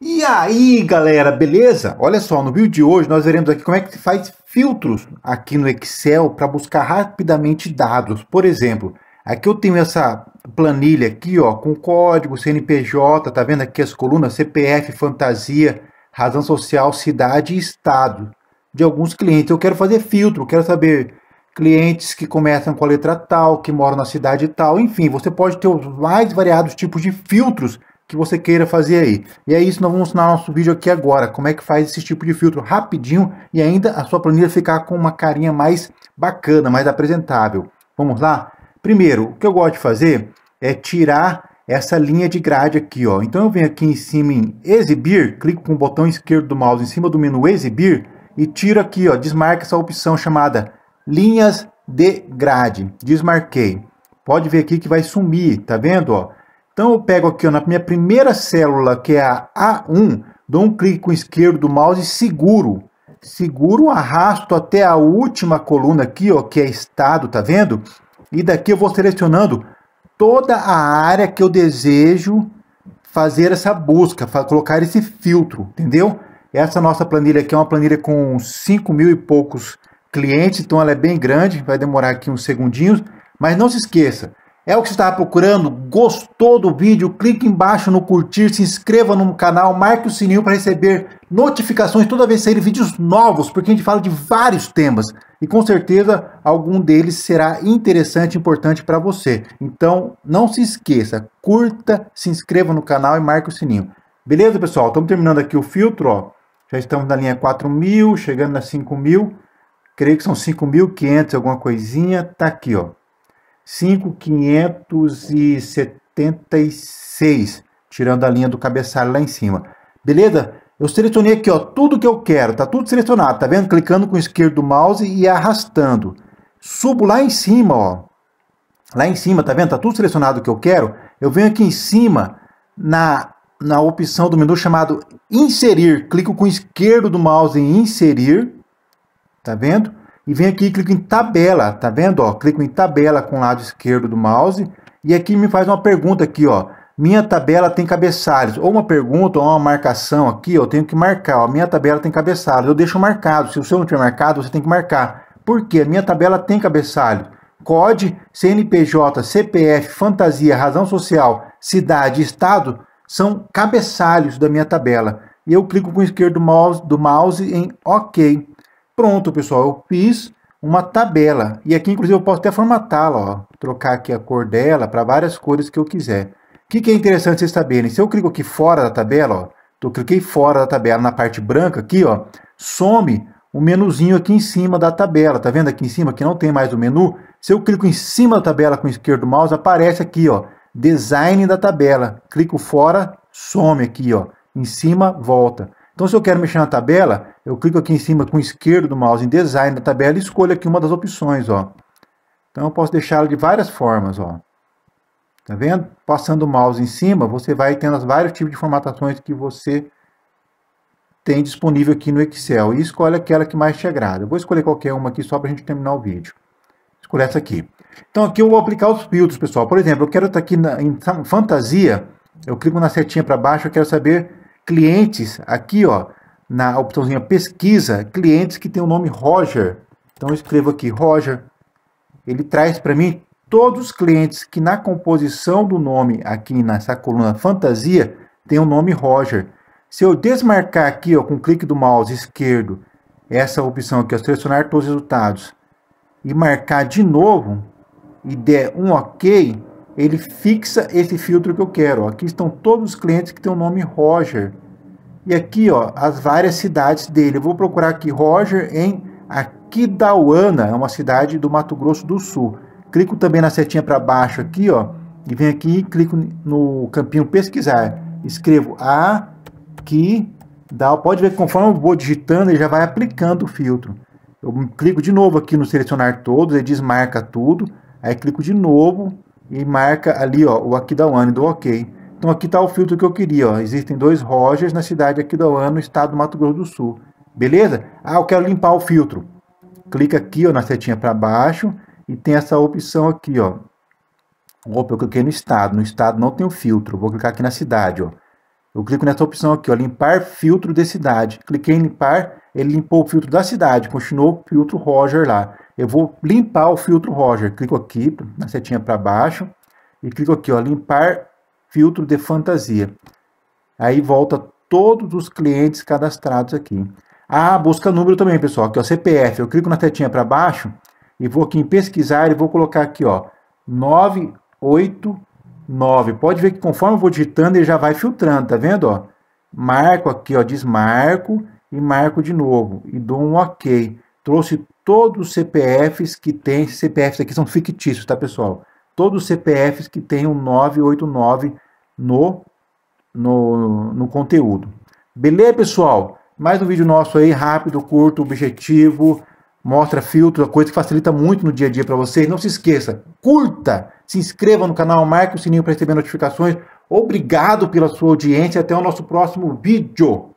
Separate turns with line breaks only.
E aí, galera, beleza? Olha só, no vídeo de hoje nós veremos aqui como é que se faz filtros aqui no Excel para buscar rapidamente dados. Por exemplo, aqui eu tenho essa planilha aqui, ó, com código, CNPJ, tá vendo aqui as colunas CPF, fantasia, razão social, cidade e estado de alguns clientes. Eu quero fazer filtro, quero saber clientes que começam com a letra tal, que moram na cidade tal, enfim, você pode ter os mais variados tipos de filtros que você queira fazer aí. E é isso, nós vamos ensinar nosso vídeo aqui agora, como é que faz esse tipo de filtro rapidinho e ainda a sua planilha ficar com uma carinha mais bacana, mais apresentável. Vamos lá? Primeiro, o que eu gosto de fazer é tirar essa linha de grade aqui, ó. Então eu venho aqui em cima em exibir, clico com o botão esquerdo do mouse em cima do menu exibir e tiro aqui, ó, desmarca essa opção chamada linhas de grade. Desmarquei. Pode ver aqui que vai sumir, tá vendo, ó? Então eu pego aqui ó, na minha primeira célula, que é a A1, dou um clique com o esquerdo do mouse e seguro. Seguro, arrasto até a última coluna aqui, ó, que é estado, tá vendo? E daqui eu vou selecionando toda a área que eu desejo fazer essa busca, colocar esse filtro, entendeu? Essa nossa planilha aqui é uma planilha com 5 mil e poucos clientes, então ela é bem grande, vai demorar aqui uns segundinhos, mas não se esqueça, é o que você estava procurando? Gostou do vídeo? Clique embaixo no curtir, se inscreva no canal, marque o sininho para receber notificações toda vez que saírem vídeos novos, porque a gente fala de vários temas e com certeza algum deles será interessante e importante para você. Então não se esqueça, curta, se inscreva no canal e marque o sininho. Beleza, pessoal? Estamos terminando aqui o filtro, ó. Já estamos na linha 4.000, chegando na 5.000. Creio que são 5.500, alguma coisinha. Está aqui, ó. 5,576, tirando a linha do cabeçalho lá em cima. Beleza? Eu selecionei aqui, ó, tudo que eu quero, tá tudo selecionado, tá vendo? Clicando com o esquerdo do mouse e arrastando. Subo lá em cima, ó. Lá em cima, tá vendo? Tá tudo selecionado o que eu quero. Eu venho aqui em cima na na opção do menu chamado inserir, clico com o esquerdo do mouse em inserir, tá vendo? e vem aqui e clico em tabela, tá vendo? Ó, clico em tabela com o lado esquerdo do mouse e aqui me faz uma pergunta aqui, ó. Minha tabela tem cabeçalhos, ou uma pergunta, ou uma marcação aqui, eu tenho que marcar, ó, minha tabela tem cabeçalhos, eu deixo marcado, se o seu não tiver marcado, você tem que marcar. Por quê? Minha tabela tem cabeçalho. COD, CNPJ, CPF, fantasia, razão social, cidade, estado são cabeçalhos da minha tabela. E eu clico com o esquerdo do mouse, do mouse em OK. Pronto, pessoal, eu fiz uma tabela. E aqui, inclusive, eu posso até formatá-la, trocar aqui a cor dela para várias cores que eu quiser. O que, que é interessante vocês saberem? Se eu clico aqui fora da tabela, ó, eu cliquei fora da tabela na parte branca aqui, ó, some o menuzinho aqui em cima da tabela. Tá vendo aqui em cima que não tem mais o menu? Se eu clico em cima da tabela com o esquerdo mouse, aparece aqui, ó, design da tabela. Clico fora, some aqui, ó, em cima, volta. Então, se eu quero mexer na tabela, eu clico aqui em cima com o esquerdo do mouse em design da tabela e escolho aqui uma das opções, ó. Então, eu posso deixá-la de várias formas, ó. Tá vendo? Passando o mouse em cima, você vai tendo as vários tipos de formatações que você tem disponível aqui no Excel. E escolhe aquela que mais te agrada. Eu vou escolher qualquer uma aqui só para a gente terminar o vídeo. Escolhe essa aqui. Então, aqui eu vou aplicar os filtros, pessoal. Por exemplo, eu quero estar tá aqui na, em fantasia. Eu clico na setinha para baixo, eu quero saber clientes aqui, ó, na opçãozinha pesquisa, clientes que tem o nome Roger. Então eu escrevo aqui Roger. Ele traz para mim todos os clientes que na composição do nome aqui nessa coluna fantasia tem o nome Roger. Se eu desmarcar aqui ó, com o clique do mouse esquerdo essa opção aqui, ó, selecionar todos os resultados e marcar de novo e der um OK, ele fixa esse filtro que eu quero. Aqui estão todos os clientes que têm o nome Roger. E aqui, ó, as várias cidades dele. Eu vou procurar aqui Roger em Aquidauana, é uma cidade do Mato Grosso do Sul. Clico também na setinha para baixo aqui, ó, e venho aqui e clico no campinho pesquisar. Escrevo Aquidau. Pode ver que conforme eu vou digitando, ele já vai aplicando o filtro. Eu clico de novo aqui no selecionar todos, ele desmarca tudo. Aí clico de novo, e marca ali ó, o Aquidauana do OK. Então aqui está o filtro que eu queria. Ó. Existem dois Rogers na cidade de Aquidauana, no estado do Mato Grosso do Sul. Beleza? Ah, eu quero limpar o filtro. Clica aqui ó, na setinha para baixo e tem essa opção aqui. Ó. Opa, eu cliquei no estado. No estado não tem o filtro. Vou clicar aqui na cidade. Ó. Eu clico nessa opção aqui, ó, limpar filtro de cidade. Cliquei em limpar ele limpou o filtro da cidade, continuou o filtro Roger lá. Eu vou limpar o filtro Roger. Clico aqui na setinha para baixo e clico aqui, ó, limpar filtro de fantasia. Aí volta todos os clientes cadastrados aqui. Ah, busca número também, pessoal. Aqui, ó, CPF. Eu clico na setinha para baixo e vou aqui em pesquisar e vou colocar aqui, ó, 989. Pode ver que conforme eu vou digitando, ele já vai filtrando, tá vendo, ó? Marco aqui, ó, desmarco e marco de novo e dou um OK. Trouxe todos os CPFs que tem, CPFs aqui são fictícios, tá pessoal? Todos os CPFs que tem um 989 no, no, no conteúdo. Beleza, pessoal? Mais um vídeo nosso aí, rápido, curto, objetivo, mostra filtro, coisa que facilita muito no dia a dia para vocês. Não se esqueça, curta, se inscreva no canal, marque o sininho para receber notificações. Obrigado pela sua audiência. Até o nosso próximo vídeo.